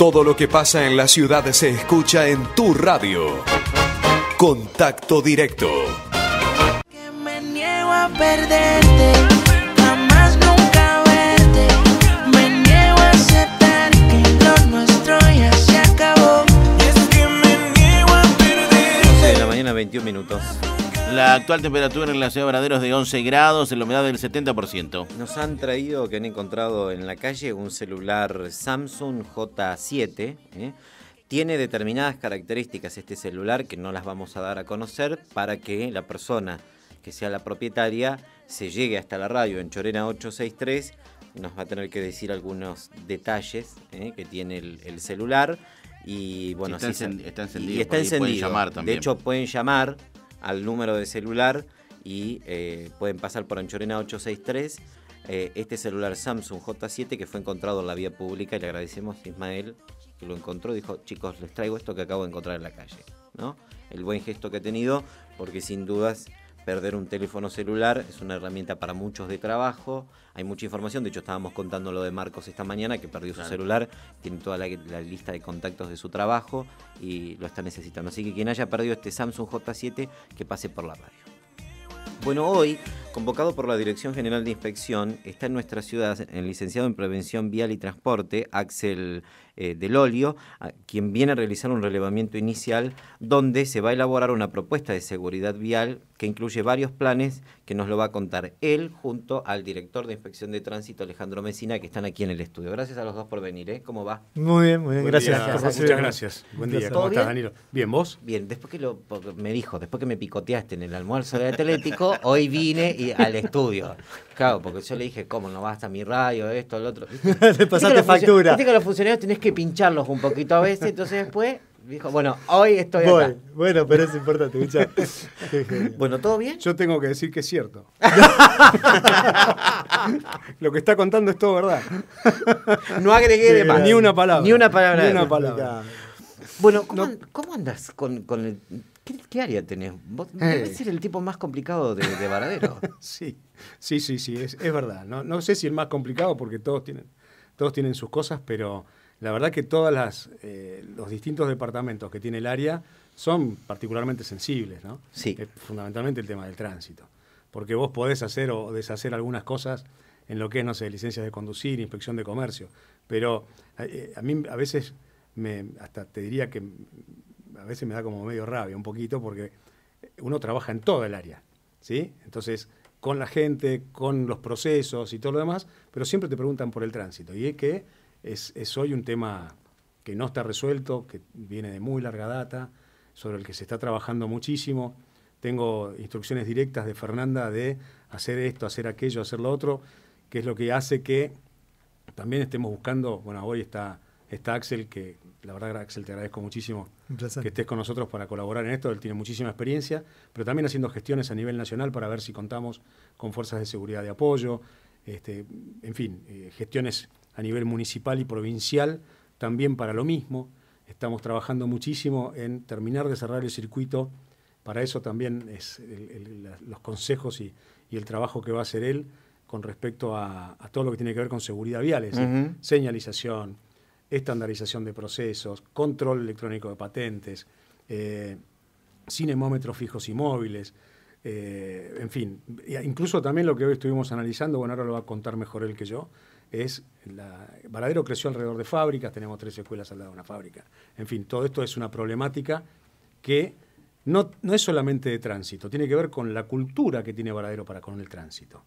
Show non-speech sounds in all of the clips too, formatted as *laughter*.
Todo lo que pasa en la ciudad se escucha en tu radio. Contacto directo. Que me niego a perderte. Jamás nunca verte. Me niego a aceptar que lo nuestro ya se acabó. es que me niego a perderte. De la mañana, 21 minutos. La actual temperatura en la ciudad de es de 11 grados, la humedad del 70%. Nos han traído que han encontrado en la calle un celular Samsung J7. ¿eh? Tiene determinadas características este celular que no las vamos a dar a conocer para que la persona que sea la propietaria se llegue hasta la radio en Chorena 863. Nos va a tener que decir algunos detalles ¿eh? que tiene el, celular y bueno, está, encendido, y Pueden llamar también. De hecho, pueden llamar al número de celular y eh, pueden pasar por Anchorena 863. Eh, este celular Samsung J7 que fue encontrado en la vía pública y le agradecemos a Ismael que lo encontró. Dijo, chicos, les traigo esto que acabo de encontrar en la calle. ¿no? El buen gesto que ha tenido porque sin dudas Perder un teléfono celular es una herramienta para muchos de trabajo. Hay mucha información. De hecho, estábamos contando lo de Marcos esta mañana, que perdió su celular. Tiene toda la, la, lista de contactos de su trabajo y lo está necesitando. Así que quien haya perdido este Samsung J7, que pase por la radio. Bueno, hoy, convocado por la Dirección General de Inspección, está en nuestra ciudad el licenciado en Prevención Vial y Transporte, Axel eh, del óleo, quien viene a realizar un relevamiento inicial donde se va a elaborar una propuesta de seguridad vial que incluye varios planes que nos lo va a contar él junto al director de inspección de tránsito Alejandro Mesina que están aquí en el estudio. Gracias a los dos por venir, ¿eh? ¿Cómo va? Muy bien, muy bien, gracias. Muchas gracias. Buen día, ¿cómo estás, Danilo? Bien, ¿vos? Bien, después que me dijo, después que me picoteaste en el almuerzo de Atlético, hoy vine y, al estudio. Claro, porque yo le dije, ¿cómo no hasta mi radio, esto, el otro? *laughs* Le pasaste factura. que los funcionarios tenés que pincharlos un poquito a veces, entonces después dijo, bueno, hoy estoy Bueno, pero es importante, *laughs* bueno, ¿todo bien? Yo tengo que decir que es cierto. *laughs* Lo que está contando es todo verdad. No agregué de Ni una palabra. Ni una palabra. Ni una palabra. Bueno, ¿cómo, andas con, el, ¿qué, área tenés? Vos eh. ser el tipo más complicado de, de Varadero. *laughs* sí, sí, sí, sí, es, verdad. No, no sé si el más complicado porque todos tienen, todos tienen sus cosas, pero la verdad que todos eh, los distintos departamentos que tiene el área son particularmente sensibles, ¿no? Sí. Eh, fundamentalmente el tema del tránsito. Porque vos podés hacer o deshacer algunas cosas en lo que es, no sé, licencias de conducir, inspección de comercio. Pero eh, a mí a veces, me, hasta te diría que a veces me da como medio rabia un poquito porque uno trabaja en todo el área, ¿sí? Entonces, con la gente, con los procesos y todo lo demás, pero siempre te preguntan por el tránsito. Y es que es, hoy un tema que no está resuelto, que viene de muy larga data, sobre el que se está trabajando muchísimo. Tengo instrucciones directas de Fernanda de hacer esto, hacer aquello, hacer lo otro, que es lo que hace que también estemos buscando, bueno, hoy está, está Axel, que la verdad Axel te agradezco muchísimo que estés con nosotros para colaborar en esto, él tiene muchísima experiencia, pero también haciendo gestiones a nivel nacional para ver si contamos con fuerzas de seguridad de apoyo, este, en fin, eh, gestiones a nivel municipal y provincial también para lo mismo. Estamos trabajando muchísimo en terminar de cerrar el circuito. Para eso también es los consejos y, el trabajo que va a hacer él con respecto a, todo lo que tiene que ver con seguridad vial, señalización, estandarización de procesos, control electrónico de patentes, eh, cinemómetros fijos y móviles, eh, en fin, e incluso también lo que hoy estuvimos analizando, bueno, ahora lo va a contar mejor él que yo, es la, Varadero creció alrededor de fábricas, tenemos tres escuelas al lado de una fábrica. En fin, todo esto es una problemática que no, es solamente de tránsito, tiene que ver con la cultura que tiene Varadero para con el tránsito.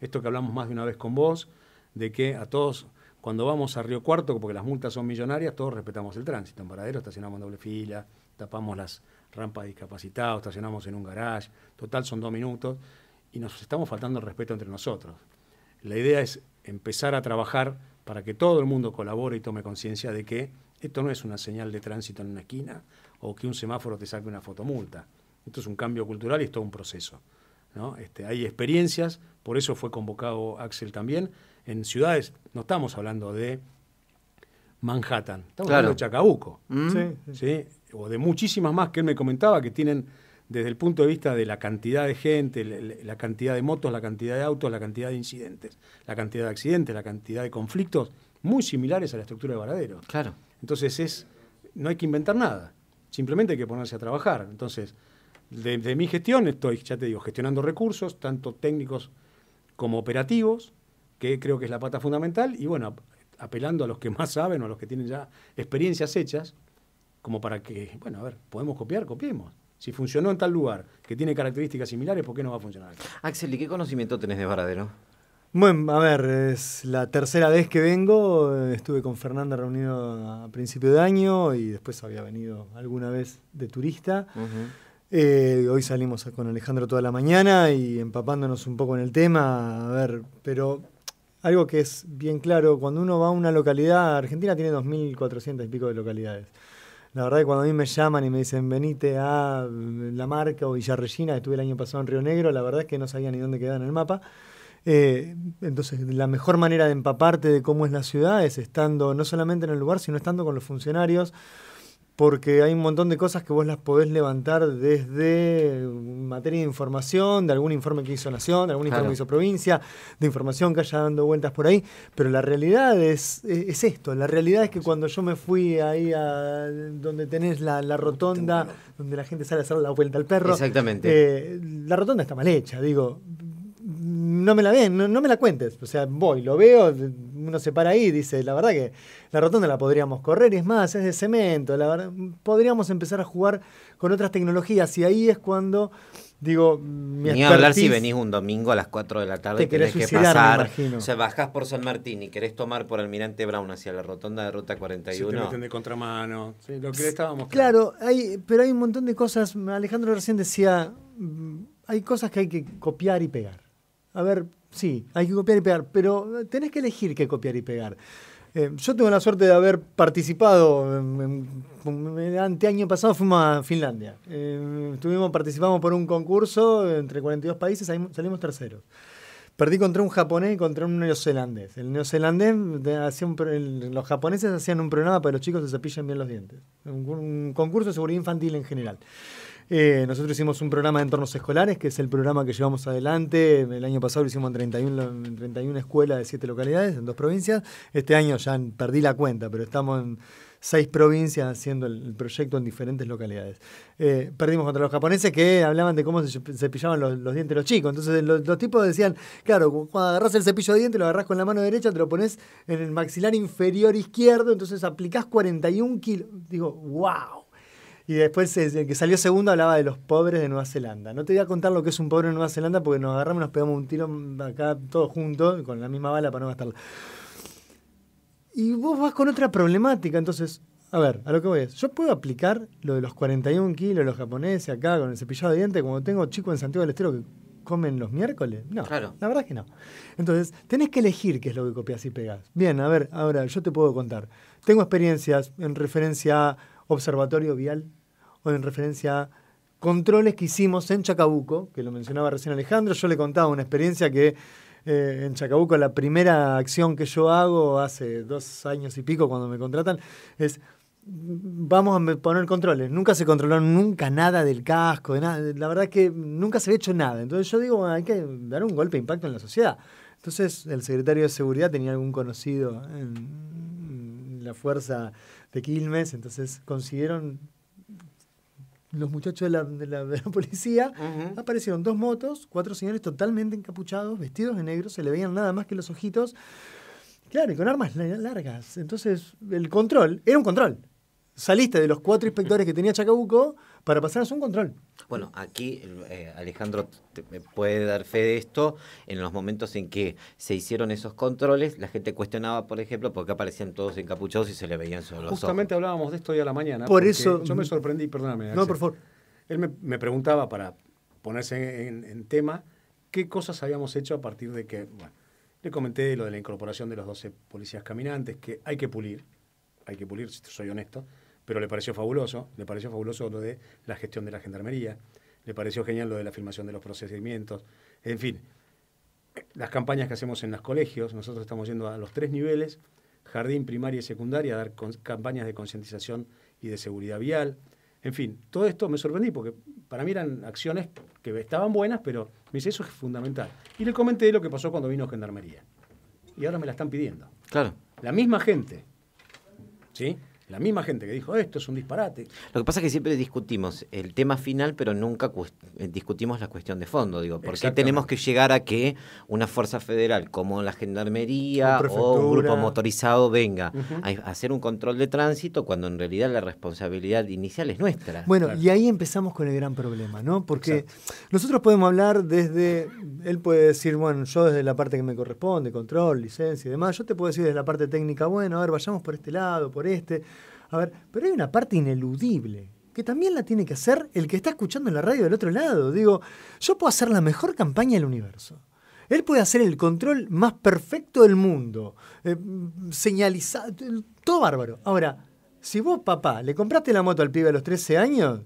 Esto que hablamos más de una vez con vos, de que a todos, cuando vamos a Río Cuarto, porque las multas son millonarias, todos respetamos el tránsito. En Varadero estacionamos en doble fila, tapamos las rampas discapacitadas, estacionamos en un garage, total son dos minutos, y nos estamos faltando el respeto entre nosotros. La idea es empezar a trabajar para que todo el mundo colabore y tome conciencia de que esto no es una señal de tránsito en una esquina o que un semáforo te saque una fotomulta. Esto es un cambio cultural y es todo un proceso. ¿no? Este, hay experiencias, por eso fue convocado Axel también, en ciudades, no estamos hablando de Manhattan, estamos hablando de Chacabuco, mm. o de muchísimas más que él me comentaba que tienen desde el punto de vista de la cantidad de gente, la cantidad de motos, la cantidad de autos, la cantidad de incidentes, la cantidad de accidentes, la cantidad de conflictos, muy similares a la estructura de Varadero. Claro. Entonces es, no hay que inventar nada, simplemente hay que ponerse a trabajar. Entonces, de, mi gestión estoy, ya te digo, gestionando recursos, tanto técnicos como operativos, que creo que es la pata fundamental, y bueno, apelando a los que más saben o a los que tienen ya experiencias hechas, como para que, bueno, a ver, podemos copiar, copiemos. Si funcionó en tal lugar que tiene características similares, ¿por qué no va a funcionar Axel, ¿y qué conocimiento tenés de baradero? Bueno, a ver, es la tercera vez que vengo. Estuve con Fernanda reunido a principio de año y después había venido alguna vez de turista. Eh, hoy salimos con Alejandro toda la mañana y empapándonos un poco en el tema. A ver, pero algo que es bien claro, cuando uno va a una localidad, Argentina tiene 2.400 y pico de localidades. La verdad que cuando a mí me llaman y me dicen venite a eh, La Marca o Villa estuve el año pasado en Río Negro, la verdad es que no sabía ni dónde quedaba en el mapa. Eh, entonces, la mejor manera de empaparte de cómo es la ciudad es estando no solamente en el lugar, sino estando con los funcionarios, porque hay un montón de cosas que vos las podés levantar desde materia de información, de algún informe que hizo Nación, de algún informe que hizo provincia, de información que haya dando vueltas por ahí, pero la realidad es, es, esto, la realidad es que cuando yo me fui ahí a donde tenés la, rotonda, donde la gente sale a hacer la vuelta al perro, eh, la rotonda está mal hecha, digo, no me la ven, no, me la cuentes. O sea, voy, lo veo, uno se para ahí y dice, la verdad que la rotonda la podríamos correr, y es más, es de cemento, la verdad, podríamos empezar a jugar con otras tecnologías y ahí es cuando Digo, Ni hablar si venís un domingo a las 4 de la tarde te tenés que pasar. o sea, bajás por San Martín y querés tomar por Almirante Brown hacia la rotonda de Ruta 41. Sí, de contramano. lo que estábamos Claro, hay, pero hay un montón de cosas. Alejandro recién decía, mm, hay cosas que hay que copiar y pegar a ver, sí, hay que copiar y pegar, pero eh, tenés que elegir qué copiar y pegar. Eh, yo tengo la suerte de haber participado, ante año pasado fuimos a Finlandia, eh, estuvimos, participamos por un concurso entre 42 países, salimos, terceros. Perdí contra un japonés y contra un neozelandés. El neozelandés, hacía los japoneses hacían un programa para que los chicos se cepillen bien los dientes. Un, un concurso de seguridad infantil en general. Eh, nosotros hicimos un programa de entornos escolares, que es el programa que llevamos adelante. El año pasado lo hicimos en 31, 31 escuelas de 7 localidades, en dos provincias. Este año ya perdí la cuenta, pero estamos en seis provincias haciendo el, proyecto en diferentes localidades. Eh, perdimos contra los japoneses que hablaban de cómo se cepillaban los, dientes los chicos. Entonces los, tipos decían, claro, cuando agarras el cepillo de dientes, lo agarras con la mano derecha, te lo pones en el maxilar inferior izquierdo, entonces aplicás 41 kilos. Digo, ¡guau! Y después, eh, el que salió segundo, hablaba de los pobres de Nueva Zelanda. No te voy a contar lo que es un pobre en Nueva Zelanda porque nos agarramos y nos pegamos un tiro acá todos juntos con la misma bala para no gastarla. Y vos vas con otra problemática. Entonces, a ver, a lo que voy es, yo puedo aplicar lo de los 41 kilos, los japoneses acá con el cepillado de dientes, como tengo chicos en Santiago del Estero que comen los miércoles? No, claro. la verdad es que no. Entonces, tenés que elegir qué es lo que copias y pegas. Bien, a ver, ahora yo te puedo contar. Tengo experiencias en referencia a observatorio vial o en referencia a controles que hicimos en Chacabuco, que lo mencionaba recién Alejandro, yo le contaba una experiencia que eh, en Chacabuco la primera acción que yo hago hace dos años y pico cuando me contratan es vamos a poner controles. Nunca se controlaron nunca nada del casco, de nada. La verdad es que nunca se había hecho nada. Entonces yo digo, hay que dar un golpe de impacto en la sociedad. Entonces el secretario de Seguridad tenía algún conocido en, la fuerza de Quilmes, entonces consiguieron los muchachos de la, policía, aparecieron dos motos, cuatro señores totalmente encapuchados, vestidos de negro, se le veían nada más que los ojitos, claro, y con armas largas. Entonces, el control, era un control. Saliste de los cuatro inspectores que tenía Chacabuco para pasar a un control. Bueno, aquí eh, Alejandro me puede dar fe de esto. En los momentos en que se hicieron esos controles, la gente cuestionaba, por ejemplo, porque aparecían todos encapuchados y se le veían solo los Justamente hablábamos de esto hoy a la mañana. Por eso. Yo me sorprendí, perdóname. No, por favor. Él me, preguntaba, para ponerse en, tema, qué cosas habíamos hecho a partir de que. Bueno, le comenté lo de la incorporación de los 12 policías caminantes, que hay que pulir. Hay que pulir, si soy honesto pero le pareció fabuloso, le pareció fabuloso lo de la gestión de la gendarmería, le pareció genial lo de la filmación de los procedimientos, en fin, las campañas que hacemos en los colegios, nosotros estamos yendo a los tres niveles, jardín, primaria y secundaria, a dar campañas de concientización y de seguridad vial, en fin, todo esto me sorprendí porque para mí eran acciones que estaban buenas, pero me dice, eso es fundamental. Y le comenté lo que pasó cuando vino Gendarmería. Y ahora me la están pidiendo. Claro. La misma gente. ¿Sí? La misma gente que dijo esto es un disparate. Lo que pasa es que siempre discutimos el tema final, pero nunca eh, discutimos la cuestión de fondo. Digo, ¿por qué tenemos que llegar a que una fuerza federal como la gendarmería o un grupo motorizado venga a hacer un control de tránsito cuando en realidad la responsabilidad inicial es nuestra? Bueno, y ahí empezamos con el gran problema, ¿no? Porque nosotros podemos hablar desde. Él puede decir, bueno, yo desde la parte que me corresponde, control, licencia y demás. Yo te puedo decir desde la parte técnica, bueno, a ver, vayamos por este lado, por este a ver, pero hay una parte ineludible que también la tiene que hacer el que está escuchando en la radio del otro lado. Digo, yo puedo hacer la mejor campaña del universo. Él puede hacer el control más perfecto del mundo, eh, Señalizar... todo bárbaro. Ahora, si vos, papá, le compraste la moto al pibe a los 13 años,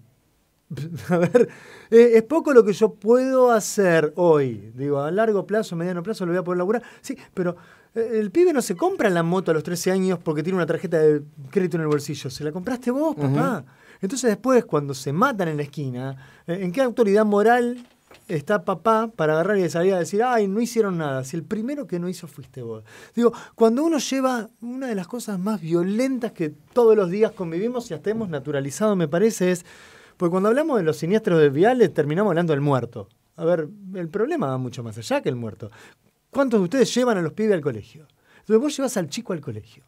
*laughs* a ver, eh, es poco lo que yo puedo hacer hoy. Digo, a largo plazo, mediano plazo, lo voy a poder laburar. Sí, pero eh, el pibe no se compra la moto a los 13 años porque tiene una tarjeta de crédito en el bolsillo. Se la compraste vos, papá. Entonces después, cuando se matan en la esquina, eh, ¿en qué autoridad moral está papá para agarrar y salir a decir, ay, no hicieron nada, si el primero que no hizo fuiste vos. Digo, cuando uno lleva una de las cosas más violentas que todos los días convivimos y hasta hemos naturalizado, me parece, es porque cuando hablamos de los siniestros de viales, terminamos hablando del muerto. A ver, el problema va mucho más allá que el muerto. ¿Cuántos de ustedes llevan a los pibes al colegio? Entonces vos llevas al chico al colegio.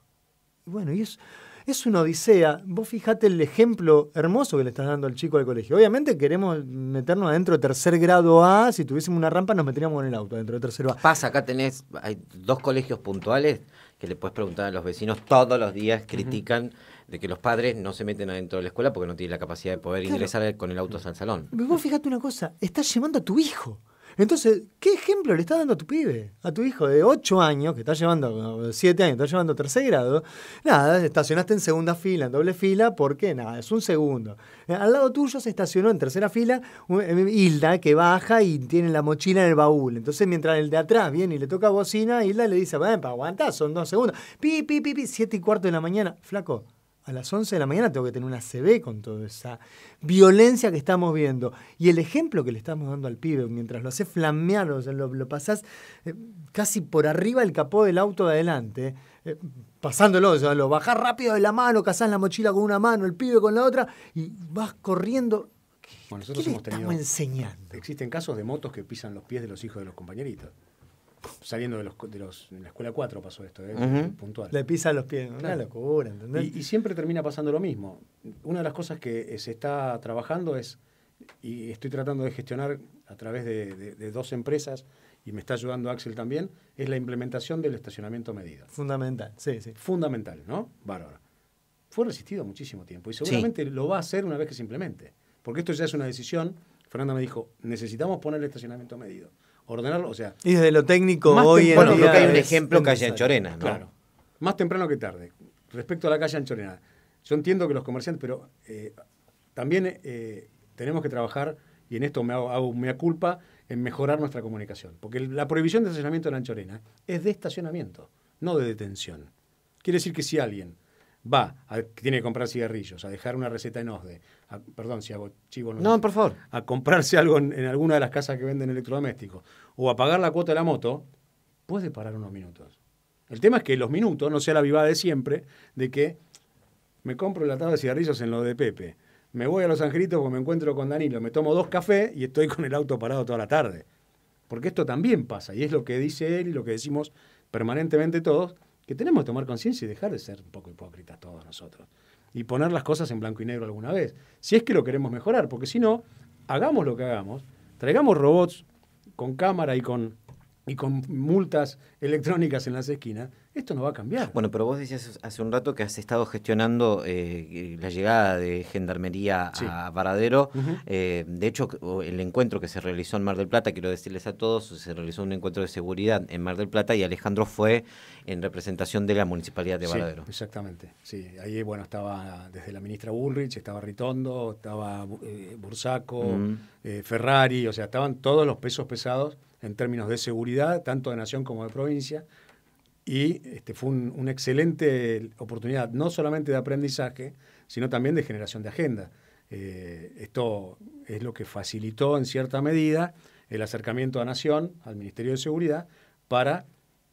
Bueno, y es, es una odisea. Vos fijate el ejemplo hermoso que le estás dando al chico al colegio. Obviamente queremos meternos adentro de tercer grado A. Si tuviésemos una rampa nos meteríamos en el auto adentro de tercero A. Pasa, acá tenés, hay dos colegios puntuales que le puedes preguntar a los vecinos todos los días, critican de que los padres no se meten adentro de la escuela porque no tienen la capacidad de poder ingresar con el auto al salón. Vos fíjate una cosa, estás llevando a tu hijo. Entonces, ¿qué ejemplo le estás dando a tu pibe? A tu hijo de 8 años, que está llevando 7 años, está llevando tercer grado. Nada, estacionaste en segunda fila, en doble fila, ¿por qué? nada, es un segundo. Eh, al lado tuyo se estacionó en tercera fila eh, Hilda, que baja y tiene la mochila en el baúl. Entonces, mientras el de atrás viene y le toca bocina, Hilda le dice, ven, aguantar, son dos segundos. Pi, pi, pi, pi, 7 y cuarto de la mañana. Flaco, a las 11 de la mañana tengo que tener una CB con toda esa violencia que estamos viendo. Y el ejemplo que le estamos dando al pibe, mientras lo haces flamear, lo, lo, pasás eh, casi por arriba el capó del auto de adelante, eh, pasándolo, o lo bajás rápido de la mano, cazás la mochila con una mano, el pibe con la otra, y vas corriendo. ¿Qué, bueno, nosotros hemos le estamos enseñando? Existen casos de motos que pisan los pies de los hijos de los compañeritos saliendo de los, de la escuela 4 pasó esto, ¿eh? puntual. Le pisa los pies, claro. una locura, Y, siempre termina pasando lo mismo. Una de las cosas que eh, se está trabajando es, y estoy tratando de gestionar a través de, dos empresas, y me está ayudando Axel también, es la implementación del estacionamiento medido. Fundamental, sí, sí. Fundamental, ¿no? valor Fue resistido muchísimo tiempo y seguramente lo va a hacer una vez que se implemente. Porque esto ya es una decisión. Fernanda me dijo, necesitamos poner el estacionamiento medido ordenarlo. O sea, y desde lo técnico hoy en Bueno, creo que hay un ejemplo calle Anchorena, ¿no? Claro. Más temprano que tarde. Respecto a la calle Anchorena, yo entiendo que los comerciantes, pero eh, también eh, tenemos que trabajar, y en esto me hago, culpa, en mejorar nuestra comunicación. Porque la prohibición de estacionamiento en Anchorena es de estacionamiento, no de detención. Quiere decir que si alguien va, tiene que comprar cigarrillos, a dejar una receta en OSDE, perdón si hago chivo. No, por favor. A comprarse algo en, alguna de las casas que venden electrodomésticos, o a pagar la cuota de la moto, puede parar unos minutos. El tema es que los minutos no sea la vivada de siempre de que me compro la tabla de cigarrillos en lo de Pepe, me voy a Los Angelitos porque me encuentro con Danilo, me tomo dos cafés y estoy con el auto parado toda la tarde. Porque esto también pasa, y es lo que dice él y lo que decimos permanentemente todos, que tenemos que tomar conciencia y dejar de ser un poco hipócritas todos nosotros. Y poner las cosas en blanco y negro alguna vez. Si es que lo queremos mejorar, porque si no, hagamos lo que hagamos, traigamos robots con cámara y con, y con multas electrónicas en las esquinas, esto no va a cambiar. Bueno, pero vos decías hace un rato que has estado gestionando eh, la llegada de Gendarmería a Varadero. Eh, de hecho, el encuentro que se realizó en Mar del Plata, quiero decirles a todos, se realizó un encuentro de seguridad en Mar del Plata y Alejandro fue en representación de la Municipalidad de Varadero. exactamente. Sí, ahí bueno, estaba desde la ministra Bullrich, estaba Ritondo, estaba eh, Bursaco, Ferrari, o sea, estaban todos los pesos pesados en términos de seguridad, tanto de nación como de provincia y este, fue una excelente oportunidad, no solamente de aprendizaje, sino también de generación de agenda. Eh, esto es lo que facilitó en cierta medida el acercamiento a Nación, al Ministerio de Seguridad, para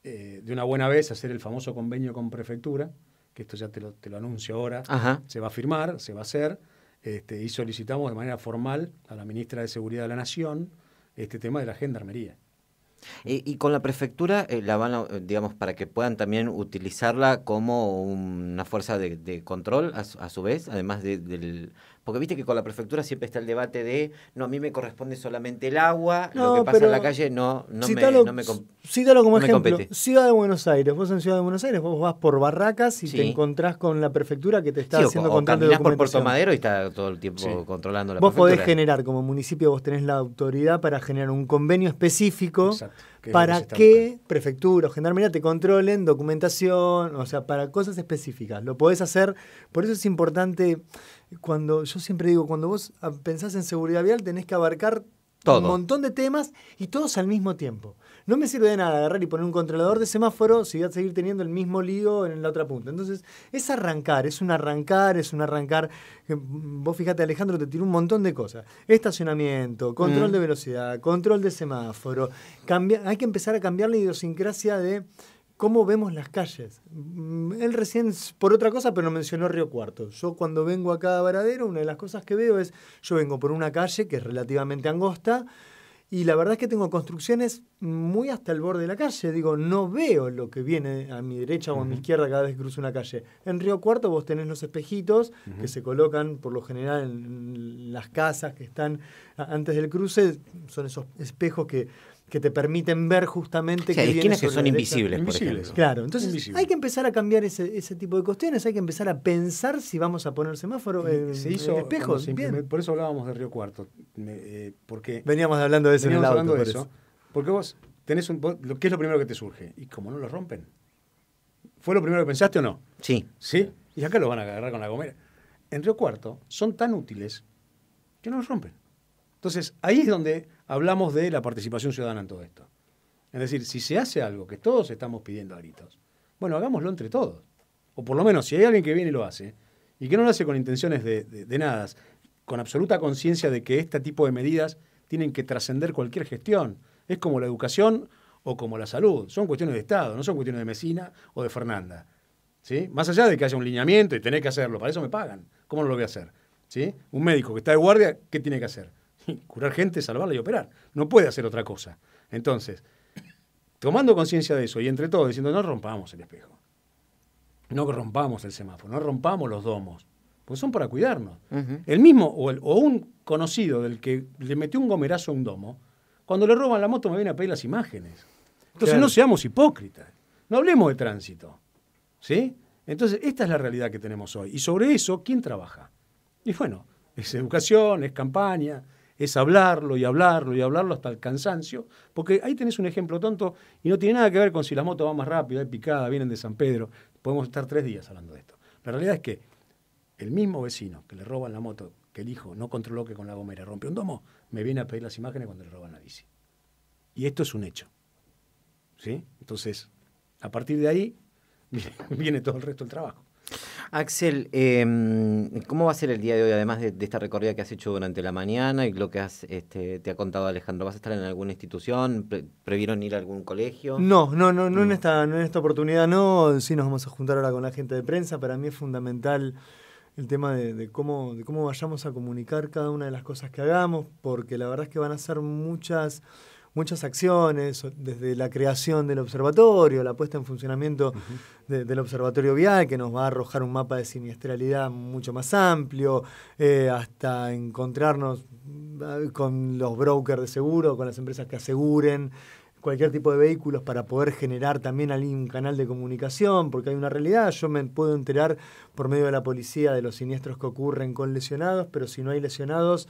eh, de una buena vez hacer el famoso convenio con prefectura, que esto ya te lo, anuncio ahora, se va a firmar, se va a hacer, este, y solicitamos de manera formal a la ministra de Seguridad de la Nación este tema de la gendarmería. Y, con la prefectura eh, la van, eh, digamos, para que puedan también utilizarla como una fuerza de, control a su, vez, además del porque viste que con la prefectura siempre está el debate de, no, a mí me corresponde solamente el agua, lo que pasa en la calle no, me, no me, Cítalo como ejemplo, Ciudad de Buenos Aires. Vos en Ciudad de Buenos Aires vos vas por Barracas y te encontrás con la prefectura que te está haciendo por Puerto Madero y está todo el tiempo controlando la Vos podés generar, como municipio vos tenés la autoridad para generar un convenio específico Exacto ¿Para qué prefectura o gendarmería te controlen documentación? O sea, para cosas específicas. Lo podés hacer. Por eso es importante cuando, yo siempre digo, cuando vos ah, pensás en seguridad vial tenés que abarcar Todo. un montón de temas y todos al mismo tiempo. No me sirve de nada agarrar y poner un controlador de semáforo si voy a seguir teniendo el mismo lío en la otra punta. Entonces, es arrancar, es un arrancar, es un arrancar. Eh, vos fíjate, Alejandro, te tiró un montón de cosas. Estacionamiento, control mm. de velocidad, control de semáforo. hay que empezar a cambiar la idiosincrasia de cómo vemos las calles. Mm, él recién, por otra cosa, pero no mencionó Río Cuarto. Yo cuando vengo a cada Varadero, una de las cosas que veo es, yo vengo por una calle que es relativamente angosta, y la verdad es que tengo construcciones muy hasta el borde de la calle. Digo, no veo lo que viene a mi derecha o a mi izquierda cada vez que cruzo una calle. En Río Cuarto vos tenés los espejitos que se colocan por lo general en las casas que están antes del cruce. Son esos espejos que que te permiten ver justamente que hay esquinas que son invisibles, por ejemplo claro, entonces hay que empezar a cambiar ese, tipo de cuestiones, hay que empezar a pensar si vamos a poner semáforo en, espejos. Por eso hablábamos de Río Cuarto, eh, porque veníamos hablando de ese en el eso, porque vos tenés un ¿Qué es lo primero que te surge y como no lo rompen. ¿Fue lo primero que pensaste o no? Sí. ¿Sí? Y acá lo van a agarrar con la gomera. En Río Cuarto son tan útiles que no los rompen. Entonces, ahí es donde hablamos de la participación ciudadana en todo esto. Es decir, si se hace algo que todos estamos pidiendo a gritos, bueno, hagámoslo entre todos. O por lo menos, si hay alguien que viene y lo hace, y que no lo hace con intenciones de, de, nada, con absoluta conciencia de que este tipo de medidas tienen que trascender cualquier gestión. Es como la educación o como la salud. Son cuestiones de Estado, no son cuestiones de Mesina o de Fernanda. ¿sí? Más allá de que haya un lineamiento y tenés que hacerlo, para eso me pagan. ¿Cómo no lo voy a hacer? ¿Sí? Un médico que está de guardia, ¿qué tiene que hacer? *laughs* curar gente, salvarla y operar. No puede hacer otra cosa. Entonces, tomando conciencia de eso y entre todos diciendo, no rompamos el espejo, no rompamos el semáforo, no rompamos los domos, porque son para cuidarnos. El mismo o, un conocido del que le metió un gomerazo a un domo, cuando le roban la moto me viene a pedir las imágenes. Entonces no seamos hipócritas, no hablemos de tránsito. ¿Sí? Entonces, esta es la realidad que tenemos hoy. Y sobre eso, ¿quién trabaja? Y bueno, es educación, es campaña, es hablarlo y hablarlo y hablarlo hasta el cansancio, porque ahí tenés un ejemplo tonto y no tiene nada que ver con si la moto va más rápido, hay picada, vienen de San Pedro, podemos estar tres días hablando de esto. La realidad es que el mismo vecino que le roban la moto, que el hijo no controló que con la gomera rompe un domo, me viene a pedir las imágenes cuando le roban la bici. Y esto es un hecho. ¿Sí? Entonces, a partir de ahí *laughs* viene todo el resto del trabajo. Axel, em, ¿cómo va a ser el día de hoy, además de, esta recorrida que has hecho durante la mañana y lo que has, este, te ha contado Alejandro? ¿Vas a estar en alguna institución? ¿Previeron ir a algún colegio? No, no, no, no, En mm. esta, en esta oportunidad no. Sí nos vamos a juntar ahora con la gente de prensa. Para mí es fundamental el tema de, cómo, de cómo vayamos a comunicar cada una de las cosas que hagamos, porque la verdad es que van a ser muchas muchas acciones, desde la creación del observatorio, la puesta en funcionamiento del observatorio vial, que nos va a arrojar un mapa de siniestralidad mucho más amplio, eh, hasta encontrarnos eh, con los brokers de seguro, con las empresas que aseguren, cualquier tipo de vehículos para poder generar también algún canal de comunicación, porque hay una realidad, yo me puedo enterar por medio de la policía de los siniestros que ocurren con lesionados, pero si no hay lesionados...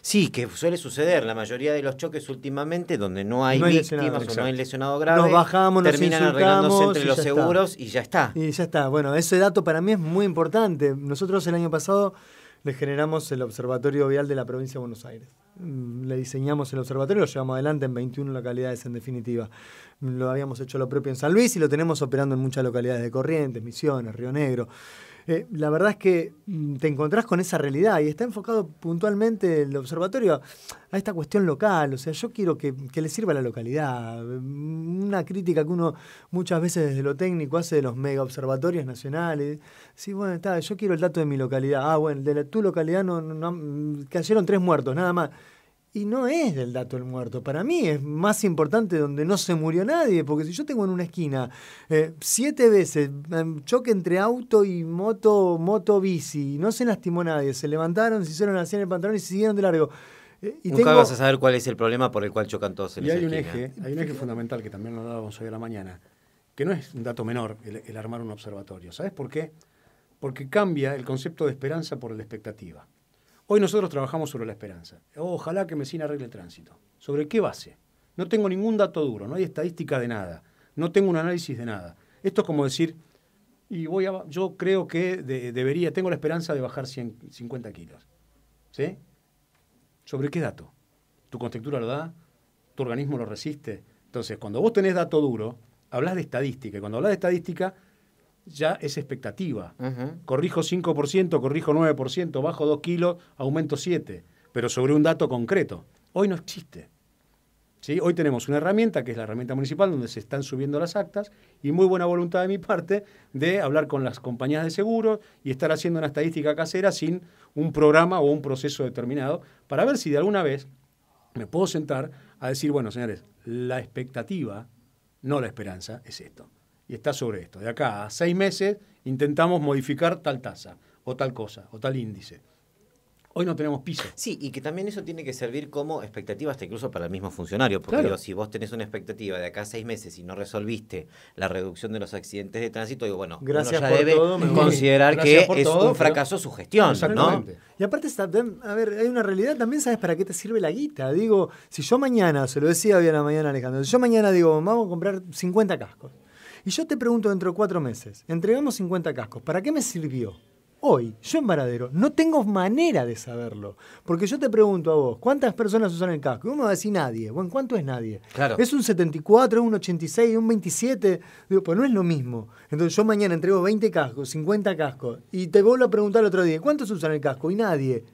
Sí, que suele suceder, la mayoría de los choques últimamente donde no hay, víctimas o no hay lesionado grave, nos bajamos, terminan arreglándose entre los seguros y ya está. Y ya está, bueno, ese dato para mí es muy importante. Nosotros el año pasado le generamos el Observatorio Vial de la provincia de Buenos Aires. Mm, le diseñamos el observatorio, lo llevamos adelante en 21 localidades en definitiva. Mm, lo habíamos hecho lo propio en San Luis y lo tenemos operando en muchas localidades de Corrientes, Misiones, Río Negro. Eh, la verdad es que mm, te encontrás con esa realidad y está enfocado puntualmente el observatorio a esta cuestión local. O sea, yo quiero que, le sirva a la localidad. Mm, una crítica que uno muchas veces desde lo técnico hace de los mega observatorios nacionales. Sí, bueno, está, yo quiero el dato de mi localidad. Ah, bueno, de tu localidad no, mm, cayeron tres muertos, nada más. Y no es del dato el muerto. Para mí es más importante donde no se murió nadie, porque si yo tengo en una esquina eh, siete veces eh, choque entre auto y moto, moto, bici, no se lastimó nadie, se levantaron, se hicieron así en el pantalón y se siguieron de largo. Eh, y Nunca vas a saber cuál es el problema por el cual chocan todos en y esa hay un eje, hay un eje fundamental que también lo dábamos hoy a la mañana, que no es un dato menor el, armar un observatorio. ¿Sabes por qué? Porque cambia el concepto de esperanza por la expectativa. Hoy nosotros trabajamos sobre la esperanza. Ojalá que Mesina arregle el tránsito. ¿Sobre qué base? No tengo ningún dato duro, no hay estadística de nada, no tengo un análisis de nada. Esto es como decir, y voy yo creo que debería, tengo la esperanza de bajar 150 kilos. ¿Sí? ¿Sobre qué dato? ¿Tu constructura lo da? ¿Tu organismo lo resiste? Entonces, cuando vos tenés dato duro, hablas de estadística. Y cuando hablas de estadística, ya es expectativa. Corrijo 5%, corrijo 9%, bajo 2 kilos, aumento 7, pero sobre un dato concreto. Hoy no existe. ¿Sí? Hoy tenemos una herramienta, que es la herramienta municipal, donde se están subiendo las actas, y muy buena voluntad de mi parte de hablar con las compañías de seguros y estar haciendo una estadística casera sin un programa o un proceso determinado, para ver si de alguna vez me puedo sentar a decir, bueno, señores, la expectativa, no la esperanza, es esto está sobre esto. De acá a seis meses intentamos modificar tal tasa o tal cosa o tal índice. Hoy no tenemos piso. Sí, y que también eso tiene que servir como expectativa hasta incluso para el mismo funcionario. Porque si vos tenés una expectativa de acá a seis meses y no resolviste la reducción de los accidentes de tránsito, digo, bueno, Gracias uno ya debe considerar que es un fracaso su gestión, ¿no? Y aparte, a ver, hay una realidad también, ¿sabes para qué te sirve la guita? Digo, si yo mañana, se lo decía bien a mañana Alejandro, si yo mañana digo, vamos a comprar 50 cascos y yo te pregunto dentro de cuatro meses, entregamos 50 cascos, ¿para qué me sirvió? Hoy, yo en Varadero, no tengo manera de saberlo. Porque yo te pregunto a vos, ¿cuántas personas usan el casco? Y me vas a decir nadie. Bueno, ¿cuánto es nadie? Claro. Es un 74, un 86, un 27. Digo, pues no es lo mismo. Entonces yo mañana entrego 20 cascos, 50 cascos, y te vuelvo a preguntar el otro día, ¿cuántos usan el casco? Y nadie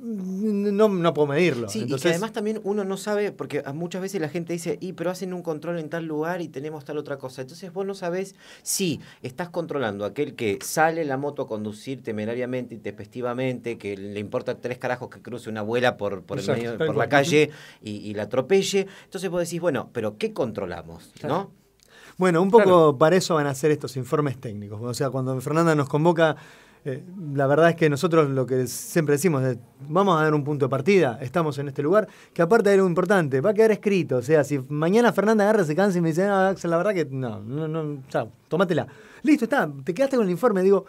no, no puedo medirlo. Sí, y que además también uno no sabe, porque muchas veces la gente dice, y pero hacen un control en tal lugar y tenemos tal otra cosa. Entonces vos no sabés si estás controlando a aquel que sale la moto a conducir temerariamente y tempestivamente, que le importa tres carajos que cruce una abuela por, por, la calle y, la atropelle. Entonces vos decís, bueno, pero ¿qué controlamos? ¿No? Bueno, un poco para eso van a ser estos informes técnicos. O sea, cuando Fernanda nos convoca eh, la verdad es que nosotros lo que siempre decimos es, vamos a dar un punto de partida, estamos en este lugar, que aparte era importante, va a quedar escrito, o sea, si mañana Fernanda agarra, se cansa y me dice, no, ah, Axel, la verdad que no, no, no, ya, tómatela. Listo, está, te quedaste con el informe, digo,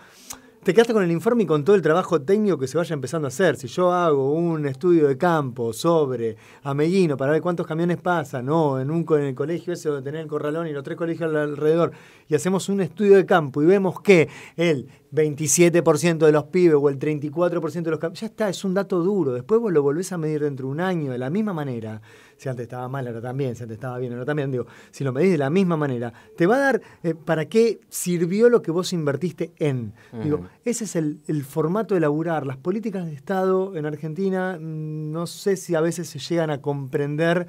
te quedaste con el informe y con todo el trabajo técnico que se vaya empezando a hacer. Si yo hago un estudio de campo sobre Amellino para ver cuántos camiones pasan, o en, un, el colegio ese donde tenés el corralón y los tres colegios alrededor, y hacemos un estudio de campo y vemos que el 27% de los pibes o el 34% de los camiones, ya está, es un dato duro. Después vos lo volvés a medir dentro de un año de la misma manera si antes estaba mal, ahora también, si antes estaba bien, ahora también, digo, si lo medís de la misma manera, te va a dar eh, para qué sirvió lo que vos invertiste en. Digo, ese es el, formato de laburar. Las políticas de Estado en Argentina mm, no sé si a veces se llegan a comprender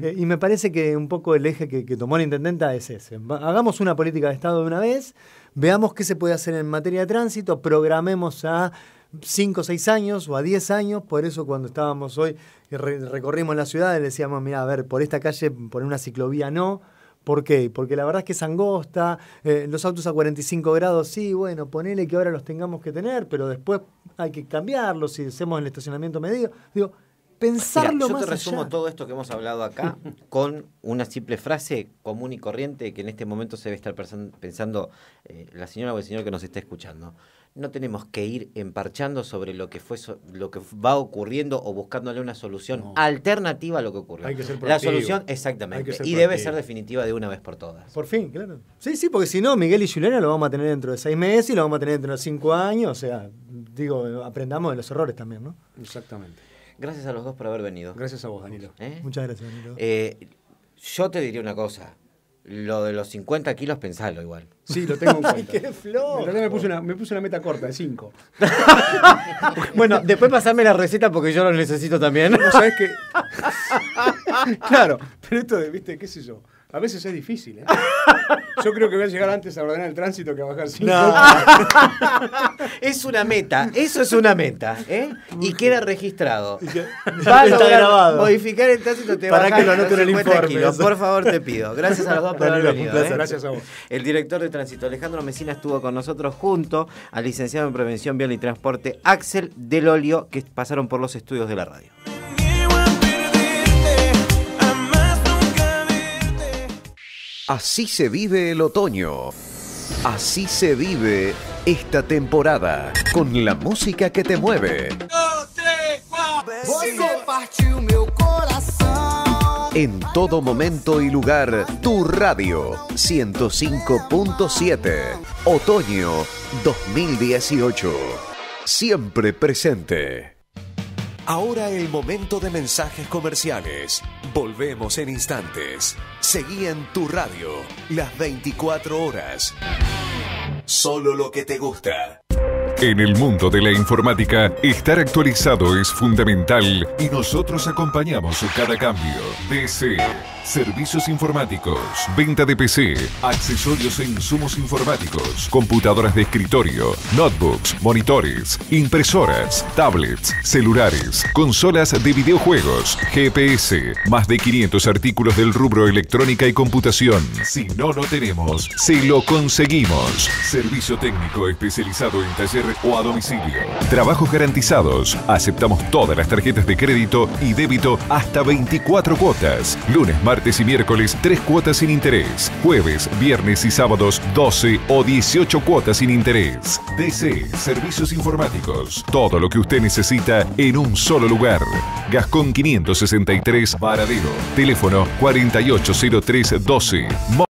eh, y me parece que un poco el eje que, que tomó la Intendenta es ese. Hagamos una política de Estado de una vez, veamos qué se puede hacer en materia de tránsito, programemos a 5 o 6 años o a 10 años, por eso cuando estábamos hoy eh, recorrimos la ciudad y decíamos, mira, a ver, por esta calle poner una ciclovía no. ¿Por qué? Porque la verdad es que es angosta, eh, los autos a 45 grados, sí, bueno, ponele que ahora los tengamos que tener, pero después hay que cambiarlos si hacemos el estacionamiento medio Digo, pensarlo allá yo te resumo todo esto que hemos hablado acá *laughs* con una simple frase común y corriente que en este momento se debe estar pensando eh, la señora o el señor que nos está escuchando no tenemos que ir emparchando sobre lo que fue lo que va ocurriendo o buscándole una solución alternativa a lo que ocurre. Hay que ser la solución, exactamente, y debe ser definitiva de una vez por todas. Por fin, claro. Sí, sí, porque si no, Miguel y Juliana lo vamos a tener dentro de seis meses y lo vamos a tener dentro de cinco años. O sea, digo, aprendamos de los errores también, ¿no? Exactamente. Gracias a los dos por haber venido. Gracias a vos, Danilo. ¿Eh? Muchas gracias, Danilo. Eh, yo te diría una cosa. Lo de los 50 kilos, pensalo igual. Sí, lo tengo en *laughs* cuenta. ¡Qué Me, puse una, me puse una meta corta, de 5. *laughs* bueno, después pasame la receta porque yo lo necesito también. ¿No sabes que *laughs* claro, pero esto de, viste, qué sé yo. A veces es difícil, ¿eh? Yo creo que voy a llegar antes a ordenar el tránsito que a bajar cinco. No. *laughs* es una meta, eso es una meta, ¿eh? Y queda registrado. Está grabado. Modificar el tránsito te va a Para que lo anoten el informe. Kilos. Por favor, te pido. Gracias a los dos por haber venido. ¿eh? Gracias a vos. El director de tránsito Alejandro Mesina estuvo con nosotros junto al licenciado en Prevención Vial y Transporte Axel Del Olio, que pasaron por los estudios de la radio. Así se vive el otoño. Así se vive esta temporada con la música que te mueve. En todo momento y lugar, tu radio 105.7, otoño 2018, siempre presente. Ahora el momento de mensajes comerciales. Volvemos en instantes. Seguí en tu radio las 24 horas. Solo lo que te gusta. En el mundo de la informática, estar actualizado es fundamental y nosotros acompañamos cada cambio. DC, servicios informáticos, venta de PC, accesorios e insumos informáticos, computadoras de escritorio, notebooks, monitores, impresoras, tablets, celulares, consolas de videojuegos, GPS, más de 500 artículos del rubro electrónica y computación. Si no lo tenemos, si lo conseguimos. Servicio técnico especializado en talleres o a domicilio. Trabajos garantizados. Aceptamos todas las tarjetas de crédito y débito hasta 24 cuotas. Lunes, martes y miércoles, 3 cuotas sin interés. Jueves, viernes y sábados, 12 o 18 cuotas sin interés. DC, servicios informáticos. Todo lo que usted necesita en un solo lugar. Gascón 563 Varadero. Teléfono 480312.